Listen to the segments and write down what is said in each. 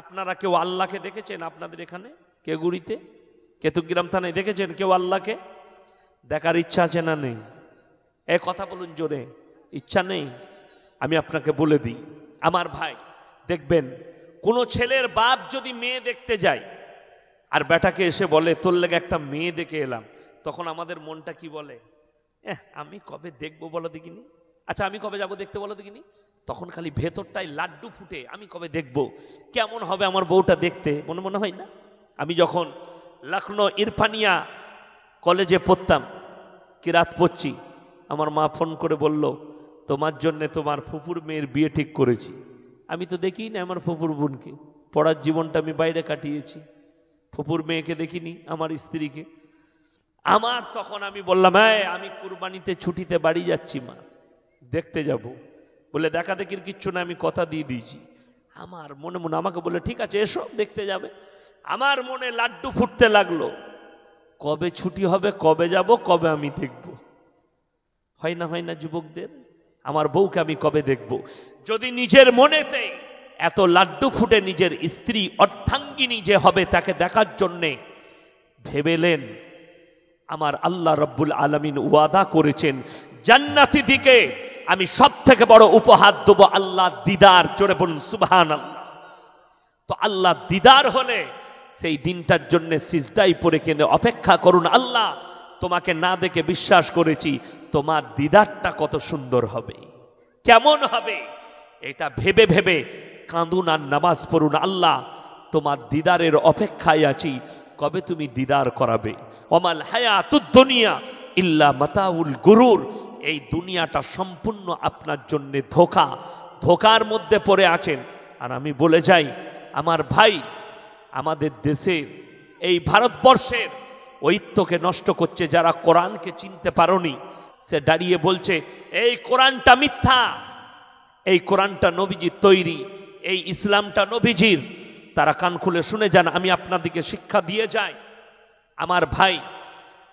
আপনারা কেউ আল্লাহকে দেখেছেন আপনাদের এখানে কেগুড়িতে কেতুগ্রাম থানায় দেখেছেন কেউ আল্লাহকে দেখার ইচ্ছা আছে না নেই এ কথা বলুন জোরে ইচ্ছা নেই আমি আপনাকে বলে দিই আমার ভাই দেখবেন কোনো ছেলের বাপ যদি মেয়ে দেখতে যায় আর বেটাকে এসে বলে তোর লেগে একটা মেয়ে দেখে এলাম তখন আমাদের মনটা কি বলে আমি কবে দেখবো বলো দেখিনি আচ্ছা আমি কবে যাব দেখতে বলো দেখিনি তখন খালি ভেতরটায় লাড্ডু ফুটে আমি কবে দেখব কেমন হবে আমার বউটা দেখতে মনে মনে হয় না আমি যখন লখনৌ ইরফানিয়া কলেজে পড়তাম কি রাত পড়ছি আমার মা ফোন করে বলল তোমার জন্যে তোমার ফুপুর মেয়ের বিয়ে ঠিক করেছি আমি তো দেখি না আমার ফুপুর বোনকে পড়ার জীবনটা আমি বাইরে কাটিয়েছি ফুপুর মেয়েকে দেখিনি আমার স্ত্রীকে আমার তখন আমি বললাম হ্যাঁ আমি কুরবানিতে ছুটিতে বাড়ি যাচ্ছি মা দেখতে যাবো বলে দেখা দেখির কিচ্ছু না আমি কথা দিয়ে দিয়েছি আমার মনে মনে আমাকে বলে ঠিক আছে এসো দেখতে যাবে আমার মনে লাড্ডু ফুটতে লাগলো কবে ছুটি হবে কবে যাব কবে আমি দেখব হয় না হয় না যুবকদের আমার বউকে আমি কবে দেখব যদি নিজের মনেতে এত লাড্ডু ফুটে নিজের স্ত্রী অর্থাঙ্গিনী যে হবে তাকে দেখার জন্যে ভেবেলেন আমার আল্লাহ রব্বুল আলমিন ওয়াদা করেছেন জান্নাতি দিকে আমি সব থেকে বড় উপহার দেবো আল্লাহ দিদার চড়ে বলুন সুবাহান আল্লাহ তো আল্লাহ দিদার হলে সেই দিনটার জন্য সিজদাই পরে কেন অপেক্ষা করুন আল্লাহ তোমাকে না দেখে বিশ্বাস করেছি তোমার দিদারটা কত সুন্দর হবে কেমন হবে এটা ভেবে ভেবে কাঁদুন আর নামাজ পড়ুন আল্লাহ তোমার দিদারের অপেক্ষায় আছি কবে তুমি দিদার করাবে অমাল হায়াতুদ্দুনিয়া ইল্লা মাতাউল গুরুর এই দুনিয়াটা সম্পূর্ণ আপনার জন্যে ধোকা ধোকার মধ্যে পড়ে আছেন আর আমি বলে যাই আমার ভাই আমাদের দেশের এই ভারতবর্ষের ঐক্যকে নষ্ট করছে যারা কোরআনকে চিনতে পারনি সে দাঁড়িয়ে বলছে এই কোরআনটা মিথ্যা এই কোরআনটা নবীজির তৈরি এই ইসলামটা নবীজির তারা কান খুলে শুনে যান আমি আপনাদেরকে শিক্ষা দিয়ে যাই আমার ভাই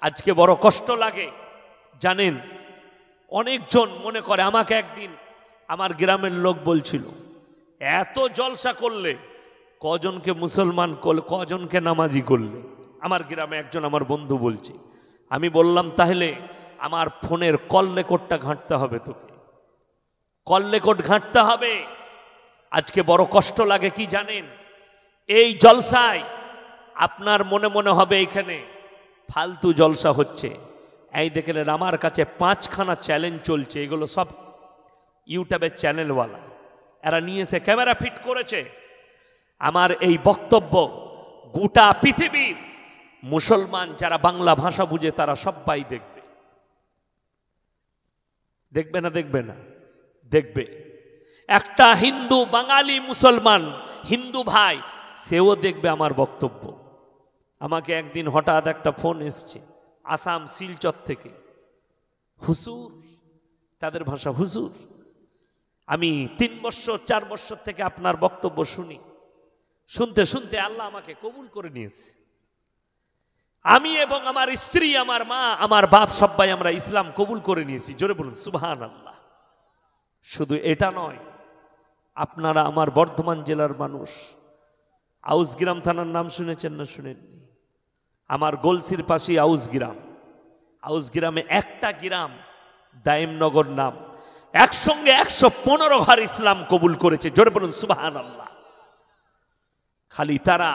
আজকে বড় কষ্ট লাগে জানেন অনেকজন মনে করে আমাকে একদিন আমার গ্রামের লোক বলছিল এত জলসা করলে কজনকে মুসলমান করলে কজনকে নামাজি করলে আমার গ্রামে একজন আমার বন্ধু বলছে আমি বললাম তাহলে আমার ফোনের কল রেকর্ডটা ঘাঁটতে হবে তোকে কল রেকর্ড ঘাঁটতে হবে আজকে বড় কষ্ট লাগে কি জানেন এই জলসায় আপনার মনে মনে হবে এখানে ফালতু জলসা হচ্ছে এই দেখলেন আমার কাছে পাঁচখানা চ্যালেঞ্জ চলছে এগুলো সব ইউটিউবের চ্যানেলওয়ালা এরা নিয়ে এসে ক্যামেরা ফিট করেছে আমার এই বক্তব্য গোটা পৃথিবীর মুসলমান যারা বাংলা ভাষা বুঝে তারা সবাই দেখবে দেখবে না দেখবে না দেখবে একটা হিন্দু বাঙালি মুসলমান হিন্দু ভাই সেও দেখবে আমার বক্তব্য আমাকে একদিন হঠাৎ একটা ফোন এসছে আসাম শিলচর থেকে হুসুর তাদের ভাষা হুসুর আমি তিন বছর চার বছর থেকে আপনার বক্তব্য শুনি শুনতে শুনতে আল্লাহ আমাকে কবুল করে নিয়েছে আমি এবং আমার স্ত্রী আমার মা আমার বাপ সবাই আমরা ইসলাম কবুল করে নিয়েছি জোরে বলুন সুবাহান আল্লাহ শুধু এটা নয় আপনারা আমার বর্ধমান জেলার মানুষ আউসগ্রাম থানার নাম শুনেছেন না শুনেননি আমার গোলসির পাশে আউস গ্রাম আউস গ্রামে একটা গ্রাম দায়েমনগর নাম একসঙ্গে একশো পনেরো ঘর ইসলাম কবুল করেছে জোরে বলুন সুবাহান আল্লাহ খালি তারা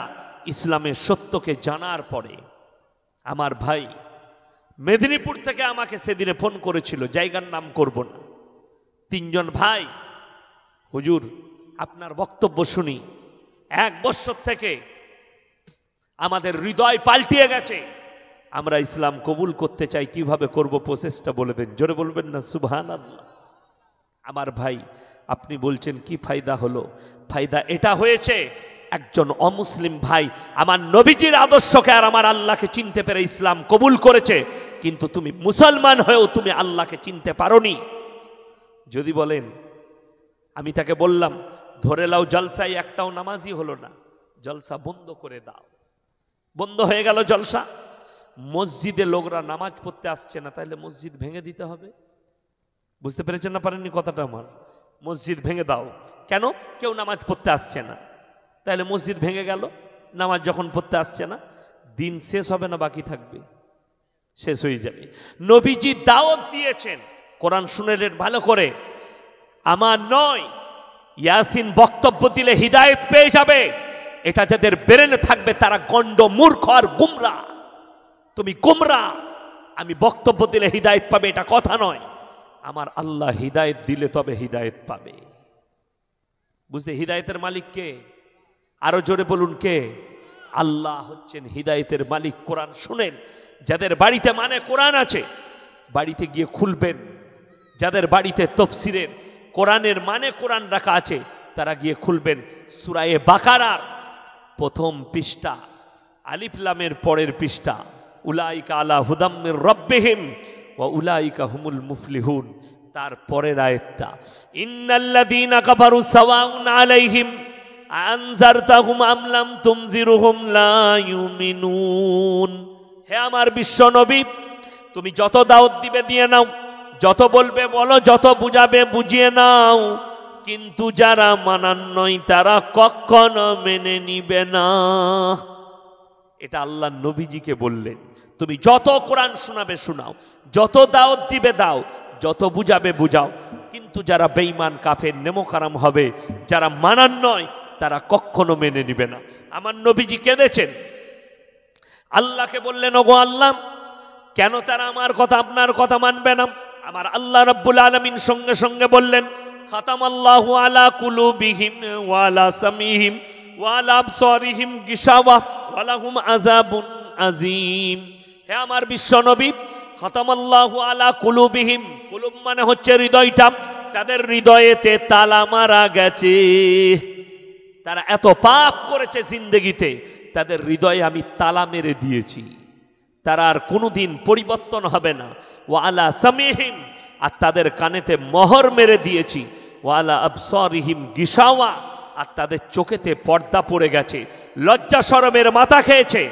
ইসলামের সত্যকে জানার পরে আমার ভাই মেদিনীপুর থেকে আমাকে সেদিনে ফোন করেছিল জায়গার নাম করব না তিনজন ভাই হুজুর আপনার বক্তব্য শুনি এক বছর থেকে আমাদের হৃদয় পাল্টিয়ে গেছে আমরা ইসলাম কবুল করতে চাই কিভাবে করব প্রসেসটা বলে দেন জোরে বলবেন না সুবহান আল্লাহ আমার ভাই আপনি বলছেন কি ফায়দা হলো ফায়দা এটা হয়েছে একজন অমুসলিম ভাই আমার নবীজির আদর্শকে আর আমার আল্লাহকে চিনতে পেরে ইসলাম কবুল করেছে কিন্তু তুমি মুসলমান হয়েও তুমি আল্লাহকে চিনতে নি যদি বলেন আমি তাকে বললাম ধরে লাও জলসায় একটাও নামাজই হলো না জলসা বন্ধ করে দাও বন্ধ হয়ে গেল জলসা মসজিদে লোকরা নামাজ পড়তে আসছে না তাহলে মসজিদ ভেঙে দিতে হবে বুঝতে পেরেছেন না পারেননি কথাটা আমার মসজিদ ভেঙে দাও কেন কেউ নামাজ পড়তে আসছে না তাহলে মসজিদ ভেঙে গেল নামাজ যখন পড়তে আসছে না দিন শেষ হবে না বাকি থাকবে শেষ হয়ে যাবে নবীজি দাওয়াত দিয়েছেন কোরআন শুনেলেন ভালো করে আমার নয় ইয়াসিন বক্তব্য দিলে হৃদায়ত পেয়ে যাবে এটা যাদের বেরেনে থাকবে তারা গণ্ড মূর্খ আর গুমরা তুমি গুমরা আমি বক্তব্য দিলে হৃদায়ত পাবে এটা কথা নয় আমার আল্লাহ হৃদায়ত দিলে তবে হৃদায়ত পাবে বুঝতে হৃদায়তের মালিক কে আরো জোরে বলুন কে আল্লাহ হচ্ছেন হৃদায়তের মালিক কোরআন শুনেন যাদের বাড়িতে মানে কোরআন আছে বাড়িতে গিয়ে খুলবেন যাদের বাড়িতে তফসিরের কোরআনের মানে কোরআন রাখা আছে তারা গিয়ে খুলবেন সুরায়ে বাকারার প্রথম পৃষ্ঠা আলিফলামের পরের পৃষ্ঠা উলাইকা আলা হুদাম্মির রব্বিহিম ও উলাইকা হুমুল মুফলিহুন তার পরের আয়াতটা ইন্নাল্লাযীনা কাফারু সাওয়াউন আলাইহিম আনজারতাহুম আম লাম তুমজিরুহুম লা ইউমিনুন হে আমার বিশ্ব নবী তুমি যত দাওয়াত দিবে দিয়ে নাও যত বলবে বলো যত বুঝাবে বুঝিয়ে নাও কিন্তু যারা মানান নয় তারা কখনো মেনে নিবে না এটা আল্লাহ নবীজিকে বললেন তুমি যত কোরআন শোনাবে শোনাও যত দাওত দিবে দাও যত বুঝাবে বুঝাও কিন্তু যারা বেঈমান কাফের নেমোকারাম হবে যারা মানান নয় তারা কখনো মেনে নিবে না আমার নবীজি কেঁদেছেন আল্লাহকে বললেন ওগো আল্লাহ কেন তারা আমার কথা আপনার কথা মানবে না আমার আল্লাহ রব্বুল আলমিন সঙ্গে সঙ্গে বললেন খাতামাল্লাহু আলা কুলুবিহিম ওয়ালা সামিহিম ওয়ালা সরিহিম গিসাওয়া ওয়ালাহুম আযাবুন আজিম হে আমার বিশ্বনবী খতামাল্লাহু আলা কুলুবিহীম কুলুব মানে হচ্ছে হৃদয়টা তাদের হৃদয়েতে তালা মারা গেছে তারা এত পাপ করেছে জিন্দগিতে তাদের হৃদয়ে আমি তালা মেরে দিয়েছি তারা আর কোনোদিন পরিবর্তন হবে না ও আলা সামিহিম আর তাদের কানেতে মহর মেরে দিয়েছি ওয়ালা আবসরিহিম গিসাওয়া আর তাদের চোখেতে পর্দা পড়ে গেছে লজ্জা সরমের মাথা খেয়েছে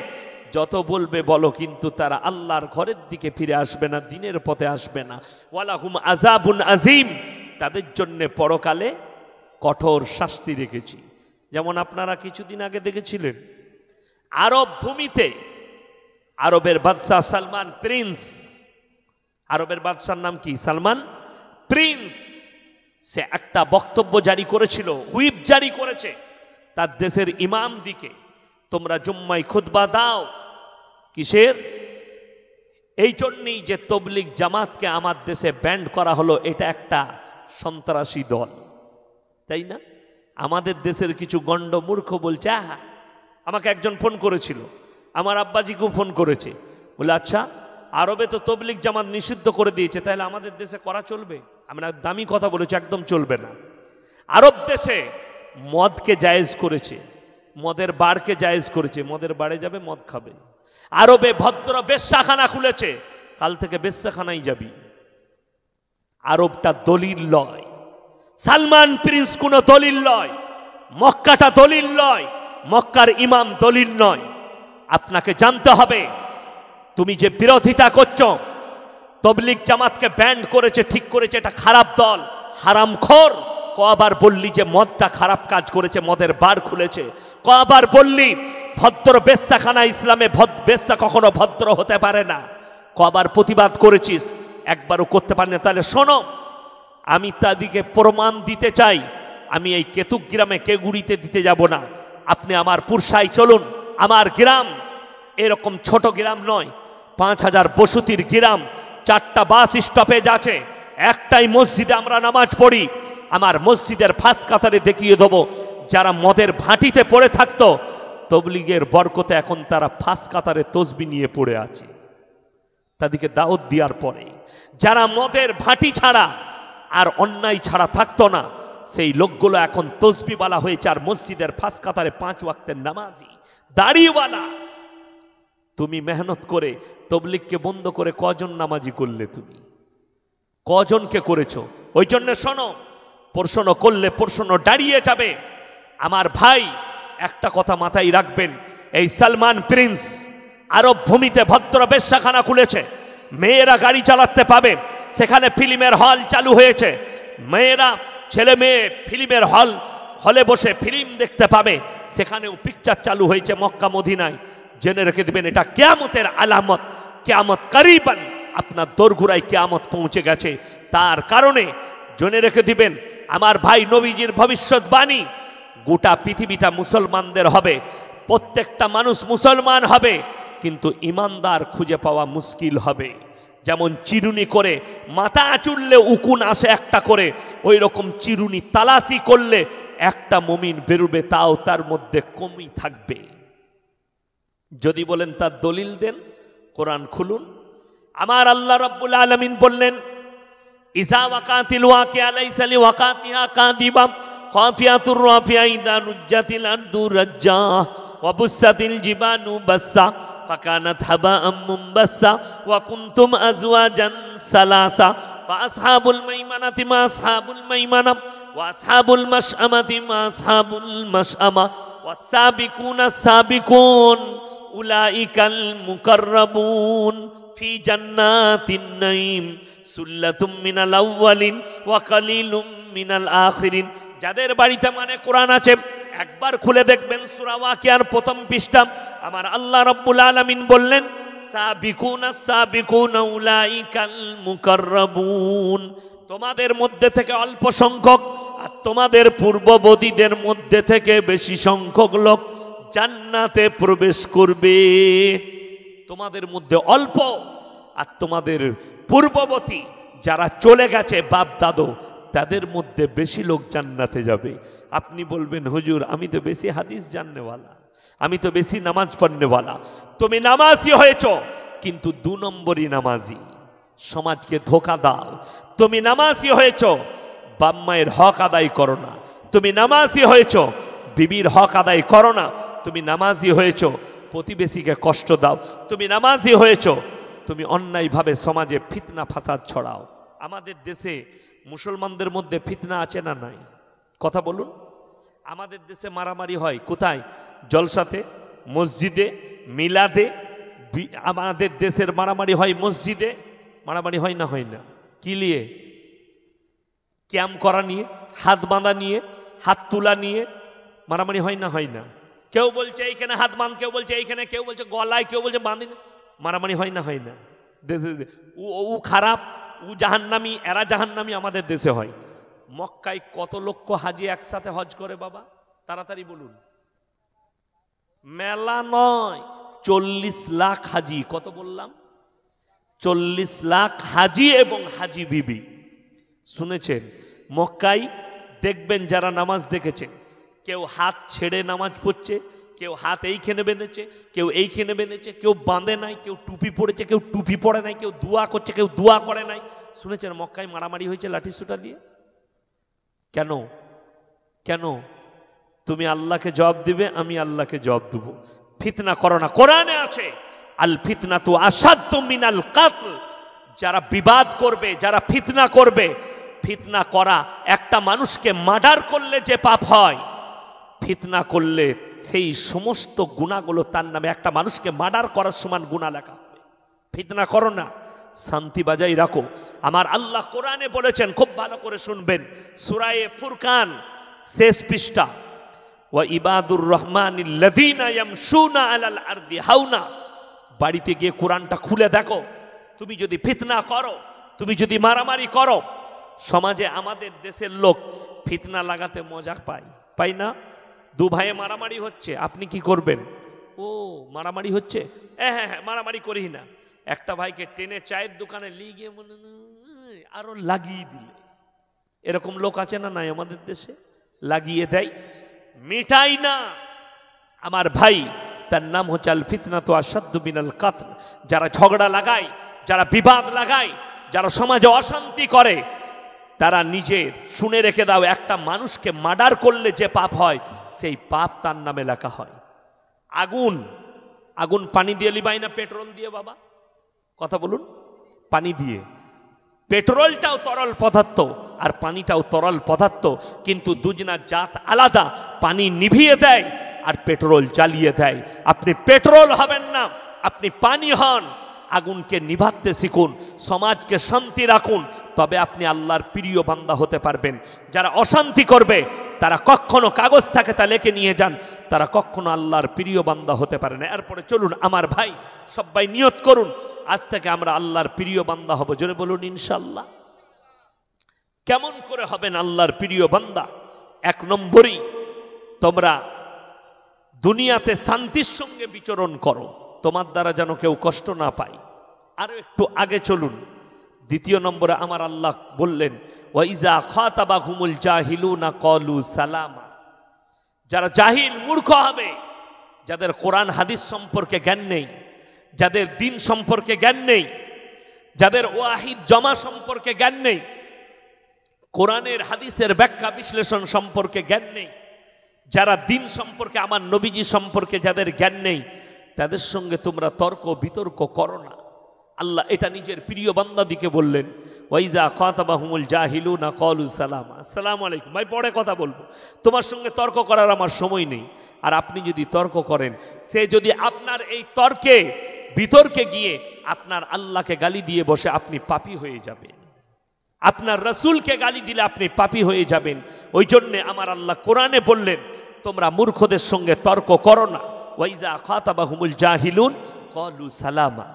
যত বলবে বলো কিন্তু তারা আল্লাহর ঘরের দিকে ফিরে আসবে না দিনের পথে আসবে না ওয়ালাহুম আজাবুন আজিম তাদের জন্যে পরকালে কঠোর শাস্তি রেখেছি যেমন আপনারা কিছুদিন আগে দেখেছিলেন আরব ভূমিতে আরবের বাদশাহ সালমান প্রিন্স আরবের বাদশার নাম কি সালমান প্রিন্স সে একটা বক্তব্য জারি করেছিল হুইপ জারি করেছে তার দেশের ইমাম দিকে তোমরা জুম্মাই খুদ্া দাও কিসের এই জন্যেই যে তবলিগ জামাতকে আমার দেশে ব্যান্ড করা হলো এটা একটা সন্ত্রাসী দল তাই না আমাদের দেশের কিছু গণ্ড মূর্খ বলছে আহা আমাকে একজন ফোন করেছিল আমার আব্বাজিকেও ফোন করেছে বলে আচ্ছা আরবে তো তবলিগ জামাত নিষিদ্ধ করে দিয়েছে তাহলে আমাদের দেশে করা চলবে আমরা দামি কথা বলেছি একদম চলবে না আরব দেশে মদকে জায়েজ করেছে মদের বাড়কে জায়েজ করেছে মদের বাড়ে যাবে মদ খাবে আরবে ভদ্র বেশ্যাখানা খুলেছে কাল থেকে বেশ্যাখানাই যাবি আরবটা দলিল লয় সালমান প্রিন্স কোনো দলিল লয় মক্কাটা দলিল নয় মক্কার ইমাম দলিল নয় আপনাকে জানতে হবে তুমি যে বিরোধিতা করছো তবলিক জামাতকে ব্যান্ড করেছে ঠিক করেছে এটা খারাপ দল হারামখোর কবার বললি যে মদটা খারাপ কাজ করেছে মদের বার খুলেছে কবার বললি ভদ্র বেশ্যাখানা ইসলামে ভদ বেশ্যা কখনো ভদ্র হতে পারে না কবার প্রতিবাদ করেছিস একবারও করতে পারি না তাহলে শোনো আমি তাদেরকে প্রমাণ দিতে চাই আমি এই কেতুক গ্রামে কেগুড়িতে দিতে যাব না আপনি আমার পুরসায় চলুন আমার গ্রাম এরকম ছোট গ্রাম নয় পাঁচ হাজার বসতির গ্রাম চারটা বাস স্টপেজ আছে একটাই মসজিদে আমরা নামাজ পড়ি আমার মসজিদের ফাঁস কাতারে দেখিয়ে দেবো যারা মদের ভাটিতে পড়ে থাকতো তবলিগের বরকতে এখন তারা ফাঁস কাতারে তসবি নিয়ে পড়ে আছে তাদেরকে দাওয়াত দেওয়ার পরে যারা মদের ভাটি ছাড়া আর অন্যায় ছাড়া থাকতো না সেই লোকগুলো এখন তসবিওয়ালা হয়েছে আর মসজিদের ফাঁস কাতারে পাঁচ ওয়াক্তের নামাজি দাড়িওয়ালা তুমি মেহনত করে তবলিককে বন্ধ করে কজন নামাজি করলে তুমি কজনকে করেছ ওই জন্য শোনো প্রশ্ন করলে প্রশ্ন দাঁড়িয়ে যাবে আমার ভাই একটা কথা মাথায় রাখবেন এই সালমান প্রিন্স আরব ভূমিতে ভদ্র বেশাখানা খুলেছে মেয়েরা গাড়ি চালাতে পাবে সেখানে ফিল্মের হল চালু হয়েছে মেয়েরা ছেলে মেয়ে ফিল্মের হল হলে বসে ফিল্ম দেখতে পাবে সেখানেও পিকচার চালু হয়েছে মক্কা মদিনায় জেনে রেখে দেবেন এটা কেয়ামতের আলামত কেয়ামত কারিবান আপনার দোরঘুরায় কেয়ামত পৌঁছে গেছে তার কারণে জেনে রেখে দিবেন আমার ভাই নবীজির ভবিষ্যৎবাণী গোটা পৃথিবীটা মুসলমানদের হবে প্রত্যেকটা মানুষ মুসলমান হবে কিন্তু ইমানদার খুঁজে পাওয়া মুশকিল হবে যেমন চিরুনি করে মাথা আচুড়লে উকুন আসে একটা করে ওই রকম চিরুনি তালাশি করলে একটা মমিন বেরোবে তাও তার মধ্যে কমই থাকবে যদি বলেন তার দলিল দেন কোরআন খুলুন আমার আল্লাহ রব্বুল আলমিন বললেন ইসা ওয়াকাতিল ওয়াকে আলাইসালি ওয়াকাতিয়া কাদিবাম খাফিয়াতুর রাফিয়া ইদা নুজ্জাতিল আরদু রাজ্জা ওয়াবুসাতিল জীবাণু বাসা فكانت هباء منبسا وكنتم أزواجا سلاسا فأصحاب الميمنة ما أصحاب الميمنة وأصحاب المشأمة ما أصحاب المشأمة والسابقون السابقون أولئك المقربون في جنات النعيم سلة من الأولين وقليل من الآخرين যাদের বাড়িতে মানে কোরআন আছে একবার খুলে দেখবেন সুরাওয়াকিয়ার প্রথম পৃষ্ঠা আমার আল্লাহ রব্বুল আলমিন বললেন তোমাদের মধ্যে থেকে অল্প সংখ্যক আর তোমাদের পূর্ববতীদের মধ্যে থেকে বেশি সংখ্যক লোক জান্নাতে প্রবেশ করবে তোমাদের মধ্যে অল্প আর তোমাদের পূর্ববতী যারা চলে গেছে বাপ দাদু তাদের মধ্যে বেশি লোক জান্নাতে যাবে আপনি বলবেন হুজুর আমি তো বেশি হাদিস জান্নেওয়ালা আমি তো বেশি নামাজ পড়নেওয়ালা তুমি নামাজই হয়েছ কিন্তু দু নম্বরই নামাজি সমাজকে ধোকা দাও তুমি নামাজই হয়েছ বাম্মায়ের হক আদায় করো না তুমি নামাজই হয়েছ বিবির হক আদায় করো না তুমি নামাজই হয়েছ প্রতিবেশীকে কষ্ট দাও তুমি নামাজই হয়েছ তুমি অন্যায়ভাবে সমাজে ফিতনা ফাসাদ ছড়াও আমাদের দেশে মুসলমানদের মধ্যে ফিতনা আছে না নাই কথা বলুন আমাদের দেশে মারামারি হয় কোথায় জলসাতে মসজিদে মিলাদে আমাদের দেশের মারামারি হয় মসজিদে মারামারি হয় না হয় না কি নিয়ে ক্যাম্প করা নিয়ে হাত বাঁধা নিয়ে হাত তোলা নিয়ে মারামারি হয় না হয় না কেউ বলছে এইখানে হাত বাঁধ কেউ বলছে এইখানে কেউ বলছে গলায় কেউ বলছে বাঁধে মারামারি হয় না হয় না ও খারাপ উ জাহান্নামি এরা জাহান্নামি আমাদের দেশে হয় মক্কায় কত লক্ষ হাজি একসাথে হজ করে বাবা তাড়াতাড়ি বলুন মেলা নয় চল্লিশ লাখ হাজি কত বললাম চল্লিশ লাখ হাজি এবং হাজি বিবি শুনেছেন মক্কাই দেখবেন যারা নামাজ দেখেছেন কেউ হাত ছেড়ে নামাজ পড়ছে কেউ হাত এইখানে বেঁধেছে কেউ এইখানে বেঁধেছে কেউ বাঁধে নাই কেউ টুপি পড়েছে কেউ টুপি পরে নাই কেউ দোয়া করছে কেউ দোয়া করে নাই শুনেছেন মক্কায় মারামারি হয়েছে লাঠি সুটা দিয়ে কেন কেন তুমি আল্লাহকে জবাব দিবে আমি আল্লাহকে জবাব দেব ফিতনা করো না কোরআনে আছে আল ফিতনা তো আসাধ্য মিনাল কাতল যারা বিবাদ করবে যারা ফিতনা করবে ফিতনা করা একটা মানুষকে মার্ডার করলে যে পাপ হয় ফিতনা করলে সেই সমস্ত গুণাগুলো তার নামে একটা মানুষকে মার্ডার করার সমান গুণা লেখা হবে ফিতনা করো না শান্তি বাজাই রাখো আমার আল্লাহ কোরআনে বলেছেন খুব ভালো করে শুনবেন সুরায়ে ফুরকান শেষ পৃষ্ঠা ও ইবাদুর রহমান আলাল হাউনা বাড়িতে গিয়ে কোরআনটা খুলে দেখো তুমি যদি ফিতনা করো তুমি যদি মারামারি করো সমাজে আমাদের দেশের লোক ফিতনা লাগাতে মজা পায় পাই না দু ভাইয়ে মারামারি হচ্ছে আপনি কি করবেন ও মারামারি হচ্ছে হ্যাঁ হ্যাঁ হ্যাঁ মারামারি করি না একটা ভাইকে টেনে চায়ের দোকানে লিগে গিয়ে মনে আরও লাগিয়ে দিলে এরকম লোক আছে না নাই আমাদের দেশে লাগিয়ে দেয় মিটাই না আমার ভাই তার নাম হচ্ছে আল ফিতনা তো আসাদ্দ বিনাল কাত যারা ঝগড়া লাগায় যারা বিবাদ লাগায় যারা সমাজে অশান্তি করে তারা নিজে শুনে রেখে দাও একটা মানুষকে মার্ডার করলে যে পাপ হয় সেই পাপ তার নামে লেখা হয় আগুন আগুন পানি দিয়ে লিবাই না পেট্রোল দিয়ে বাবা কথা বলুন পানি দিয়ে পেট্রোলটাও তরল পদার্থ আর পানিটাও তরল পদার্থ কিন্তু দুজনা জাত আলাদা পানি নিভিয়ে দেয় আর পেট্রোল জ্বালিয়ে দেয় আপনি পেট্রোল হবেন না আপনি পানি হন আগুনকে নিভাততে শিখুন সমাজকে শান্তি রাখুন তবে আপনি আল্লাহর প্রিয় বান্দা হতে পারবেন যারা অশান্তি করবে তারা কখনো কাগজ থাকে তা লেখে নিয়ে যান তারা কখনো আল্লাহর প্রিয় বান্দা হতে পারে না এরপরে চলুন আমার ভাই সবাই নিয়ত করুন আজ থেকে আমরা আল্লাহর প্রিয় বান্দা হব জোরে বলুন ইনশাল্লাহ কেমন করে হবেন আল্লাহর প্রিয় বান্দা এক নম্বরই তোমরা দুনিয়াতে শান্তির সঙ্গে বিচরণ করো তোমার দ্বারা যেন কেউ কষ্ট না পায় আরও একটু আগে চলুন দ্বিতীয় নম্বরে আমার আল্লাহ বললেন ওয়াইজা খাতাবা হুমুল জাহিলু না কলু সালামা যারা জাহিল মূর্খ হবে যাদের কোরআন হাদিস সম্পর্কে জ্ঞান নেই যাদের দিন সম্পর্কে জ্ঞান নেই যাদের ওয়াহিদ জমা সম্পর্কে জ্ঞান নেই কোরআনের হাদিসের ব্যাখ্যা বিশ্লেষণ সম্পর্কে জ্ঞান নেই যারা দিন সম্পর্কে আমার নবীজি সম্পর্কে যাদের জ্ঞান নেই তাদের সঙ্গে তোমরা তর্ক বিতর্ক করো না আল্লাহ এটা নিজের প্রিয় বান্দাদিকে বললেন ওয়াইজা কাতাবাহুমুল জাহিলু না কলু সালাম আসসালামু আলাইকুম ভাই পরে কথা বলবো তোমার সঙ্গে তর্ক করার আমার সময় নেই আর আপনি যদি তর্ক করেন সে যদি আপনার এই তর্কে বিতর্কে গিয়ে আপনার আল্লাহকে গালি দিয়ে বসে আপনি পাপি হয়ে যাবেন আপনার রসুলকে গালি দিলে আপনি পাপি হয়ে যাবেন ওই জন্যে আমার আল্লাহ কোরআনে বললেন তোমরা মূর্খদের সঙ্গে তর্ক করো না ওয়াইজা খাতাবাহুমুল জাহিলুন কলু সালামা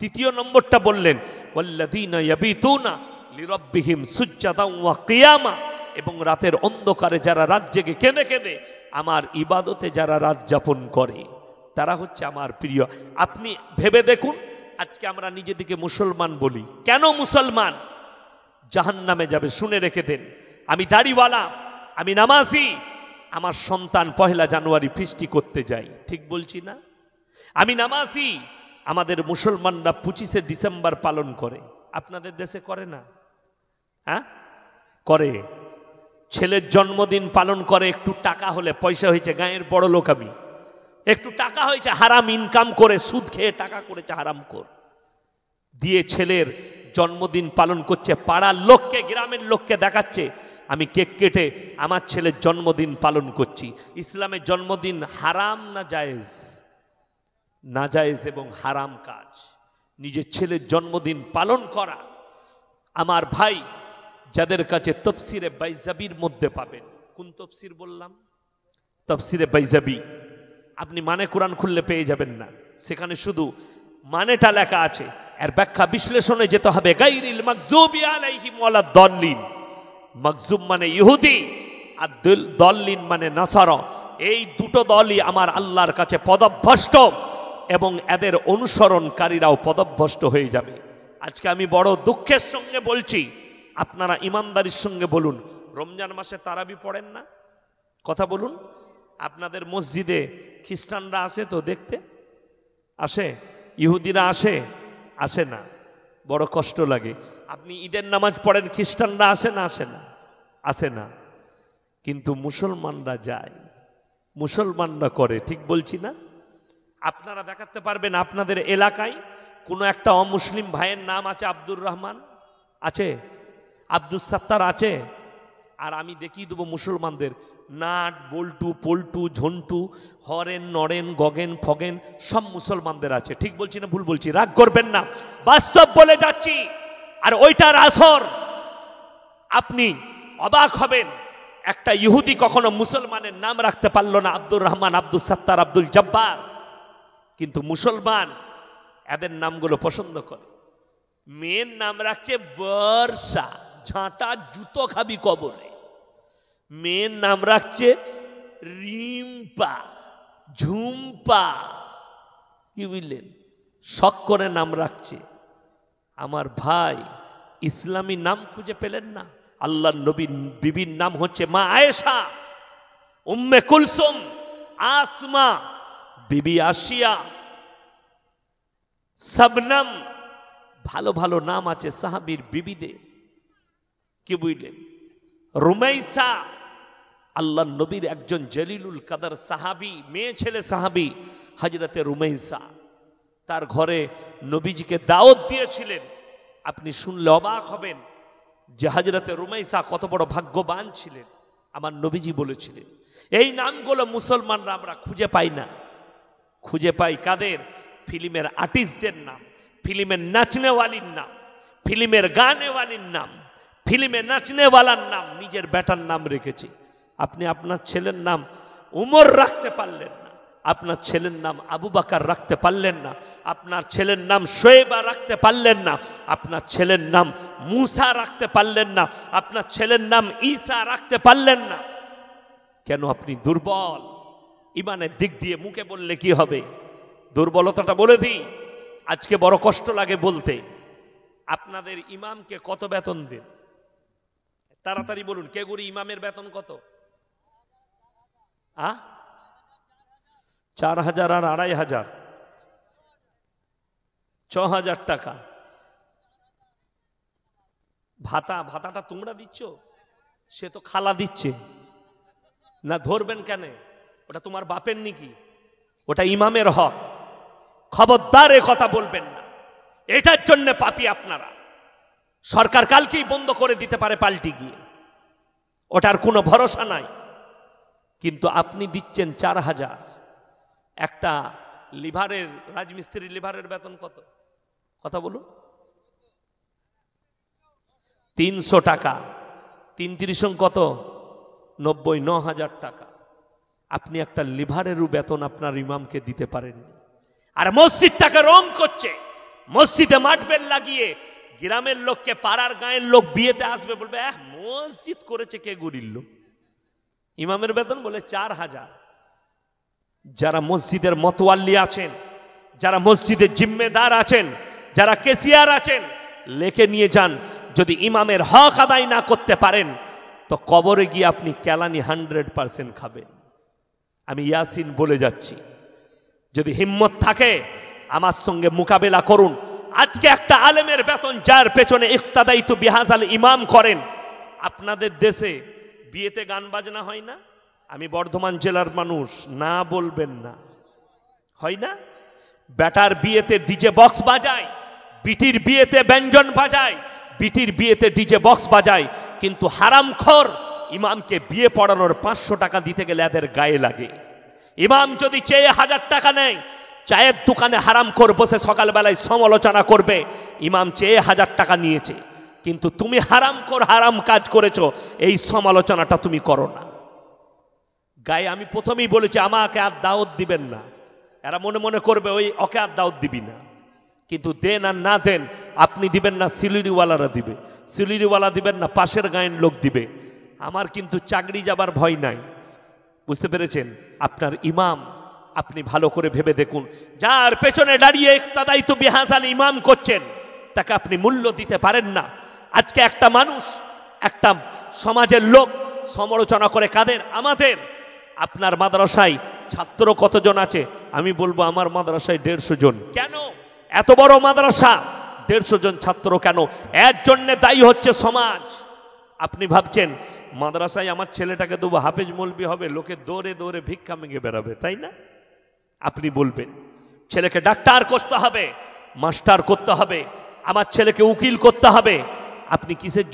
তৃতীয় নম্বরটা বললেন ওয়াল্লাদিনা ইয়াবিতুনা লিরব্বিহিম সুজ্জাদা ওয়া কিয়ামা এবং রাতের অন্ধকারে যারা রাত জেগে কেঁদে কেঁদে আমার ইবাদতে যারা রাত যাপন করে তারা হচ্ছে আমার প্রিয় আপনি ভেবে দেখুন আজকে আমরা নিজেদেরকে মুসলমান বলি কেন মুসলমান জাহান নামে যাবে শুনে রেখে দেন আমি দাড়িওয়ালা আমি নামাজি আমার সন্তান পহেলা জানুয়ারি ফিস্টি করতে যাই ঠিক বলছি না আমি নামাজি আমাদের মুসলমানরা পঁচিশে ডিসেম্বর পালন করে আপনাদের দেশে করে না হ্যাঁ করে ছেলের জন্মদিন পালন করে একটু টাকা হলে পয়সা হয়েছে গায়ের বড় লোক আমি একটু টাকা হয়েছে হারাম ইনকাম করে সুদ খেয়ে টাকা করেছে হারাম কর দিয়ে ছেলের জন্মদিন পালন করছে পাড়ার লোককে গ্রামের লোককে দেখাচ্ছে আমি কেক কেটে আমার ছেলের জন্মদিন পালন করছি ইসলামের জন্মদিন হারাম না জায়েজ না জায়েজ এবং হারাম কাজ নিজের ছেলের জন্মদিন পালন করা আমার ভাই যাদের কাছে তফসিরে বাইজাবির মধ্যে পাবেন কোন তফসির বললাম তফসিরে বাইজাবি আপনি মানে কোরআন খুললে পেয়ে যাবেন না সেখানে শুধু মানেটা লেখা আছে এর ব্যাখ্যা বিশ্লেষণে যেতে হবে গাইরিল মকজুবি আলাইহিম ওয়ালা দল্লিন মকজুম মানে ইহুদি আর দল্লিন মানে নাসার এই দুটো দলই আমার আল্লাহর কাছে পদভ্রষ্ট এবং এদের অনুসরণকারীরাও পদভ্রষ্ট হয়ে যাবে আজকে আমি বড় দুঃখের সঙ্গে বলছি আপনারা ইমানদারির সঙ্গে বলুন রমজান মাসে তারাবি পড়েন না কথা বলুন আপনাদের মসজিদে খ্রিস্টানরা আসে তো দেখতে আসে ইহুদিরা আসে আসে না বড় কষ্ট লাগে আপনি ঈদের নামাজ পড়েন খ্রিস্টানরা আসে না আসে না আসে না কিন্তু মুসলমানরা যায় মুসলমানরা করে ঠিক বলছি না আপনারা দেখাতে পারবেন আপনাদের এলাকায় কোনো একটা অমুসলিম ভাইয়ের নাম আছে আব্দুর রহমান আছে আব্দুল সাত্তার আছে আর আমি দেখিয়ে দেবো মুসলমানদের নাট বল্টু পল্টু ঝন্টু হরেন নরেন গগেন ফগেন সব মুসলমানদের আছে ঠিক বলছি না ভুল বলছি রাগ করবেন না বাস্তব বলে যাচ্ছি আর ওইটার আসর আপনি অবাক হবেন একটা ইহুদি কখনো মুসলমানের নাম রাখতে পারল না আব্দুর রহমান আব্দুল সাত্তার আব্দুল জব্বার কিন্তু মুসলমান এদের নামগুলো পছন্দ করে মেয়ের নাম রাখছে বর্ষা ঝাঁটা জুতো খাবি কবরে মেয়ের নাম রাখছে রিম্পা ঝুম্পা কি বুঝলেন শখ করে নাম রাখছে আমার ভাই ইসলামী নাম খুঁজে পেলেন না আল্লাহ নবীন বিবির নাম হচ্ছে মা আয়েশা উম্মে কুলসুম আসমা বিবি আসিয়া সবনাম ভালো ভালো নাম আছে সাহাবির বিবিদের কি বুঝলেন রুমাইসা আল্লাহ নবীর একজন জলিলুল কাদার সাহাবি মেয়ে ছেলে সাহাবি হাজরাতে রুমাইসা তার ঘরে নবীজিকে দাওয়াত দিয়েছিলেন আপনি শুনলে অবাক হবেন যে হাজরাতে রুমাইসা কত বড় ভাগ্যবান ছিলেন আমার নবীজি বলেছিলেন এই নামগুলো মুসলমানরা আমরা খুঁজে পাই না খুঁজে পাই কাদের ফিল্মের আর্টিস্টদের নাম ফিল্মের নাচনেওয়ালির নাম ফিল্মের গানেওয়ালির নাম ফিল্মে নাচনেওয়ালার নাম নিজের বেটার নাম রেখেছি আপনি আপনার ছেলের নাম উমর রাখতে পারলেন না আপনার ছেলের নাম আবু বাকার রাখতে পারলেন না আপনার ছেলের নাম শোয়েবা রাখতে পারলেন না আপনার ছেলের নাম মুসা রাখতে পারলেন না আপনার ছেলের নাম ঈসা রাখতে পারলেন না কেন আপনি দুর্বল ইমানের দিক দিয়ে মুখে বললে কি হবে দুর্বলতাটা বলে দিই আজকে বড় কষ্ট লাগে বলতে আপনাদের ইমামকে কত বেতন দেন তাড়াতাড়ি বলুন কেগুড়ি ইমামের বেতন কত আ চার হাজার আর আড়াই হাজার ছ হাজার টাকা ভাতা ভাতাটা তোমরা দিচ্ছ সে তো খালা দিচ্ছে না ধরবেন কেন ওটা তোমার বাপের নাকি ওটা ইমামের হক খবরদার এ কথা বলবেন না এটার জন্য পাপি আপনারা সরকার কালকেই বন্ধ করে দিতে পারে পাল্টি গিয়ে ওটার কোনো ভরসা নাই কিন্তু আপনি দিচ্ছেন চার হাজার একটা লিভারের রাজমিস্ত্রি লিভারের বেতন কত কথা বলুন তিনশো টাকা তিন তিরিশং কত নব্বই ন হাজার টাকা আপনি একটা লিভারেরও বেতন আপনার ইমামকে দিতে পারেন আর মসজিদটাকে রং করছে মসজিদে মাঠ লাগিয়ে গ্রামের লোককে পাড়ার গাঁয়ের লোক বিয়েতে আসবে বলবে এক মসজিদ করেছে কে গরিল লোক ইমামের বেতন বলে চার হাজার যারা মসজিদের মতোয়াল্লি আছেন যারা মসজিদের জিম্মেদার আছেন যারা কেসিয়ার আছেন লেখে নিয়ে যান যদি ইমামের হক আদায় না করতে পারেন তো কবরে গিয়ে আপনি ক্যালানি হান্ড্রেড পারসেন্ট খাবেন আমি ইয়াসিন বলে যাচ্ছি যদি হিম্মত থাকে আমার সঙ্গে মোকাবেলা করুন আজকে একটা আলেমের বেতন যার পেছনে ইফতাদায়িত বিহাজ আল ইমাম করেন আপনাদের দেশে বিয়েতে গান বাজনা হয় না আমি বর্ধমান জেলার মানুষ না বলবেন না হয় না ব্যাটার বিয়েতে ডিজে বক্স বাজায় বিটির বিয়েতে ব্যঞ্জন বাজায় বিটির বিয়েতে ডিজে বক্স বাজায় কিন্তু হারামখর ইমামকে বিয়ে পড়ানোর পাঁচশো টাকা দিতে গেলে এদের গায়ে লাগে ইমাম যদি চেয়ে হাজার টাকা নেয় চায়ের দোকানে হারাম বসে সকালবেলায় সমালোচনা করবে ইমাম চেয়ে হাজার টাকা নিয়েছে কিন্তু তুমি হারাম কর হারাম কাজ করেছ এই সমালোচনাটা তুমি করো না গায়ে আমি প্রথমেই বলেছি আমাকে আর দাওয়াত দিবেন না এরা মনে মনে করবে ওই ওকে আর দাওয়াত দিবি না কিন্তু দেন আর না দেন আপনি দিবেন না সিলিরিওয়ালারা দিবে সিলিরিওয়ালা দিবেন না পাশের গায়ের লোক দিবে আমার কিন্তু চাকরি যাবার ভয় নাই বুঝতে পেরেছেন আপনার ইমাম আপনি ভালো করে ভেবে দেখুন যার পেছনে দাঁড়িয়ে তাদাই তো বেহাজাল ইমাম করছেন তাকে আপনি মূল্য দিতে পারেন না আজকে একটা মানুষ একটা সমাজের লোক সমালোচনা করে কাদের আমাদের আপনার মাদ্রাসায় ছাত্র কতজন আছে আমি বলবো আমার মাদ্রাসায় দেড়শো জন কেন এত বড় মাদ্রাসা দেড়শো জন ছাত্র কেন এর জন্যে দায়ী হচ্ছে সমাজ আপনি ভাবছেন মাদ্রাসায় আমার ছেলেটাকে দেবো হাফেজ মলবি হবে লোকে দৌড়ে দৌড়ে ভিক্ষা মেঘে বেড়াবে তাই না আপনি বলবেন ছেলেকে ডাক্তার করতে হবে মাস্টার করতে হবে আমার ছেলেকে উকিল করতে হবে আপনি কিসের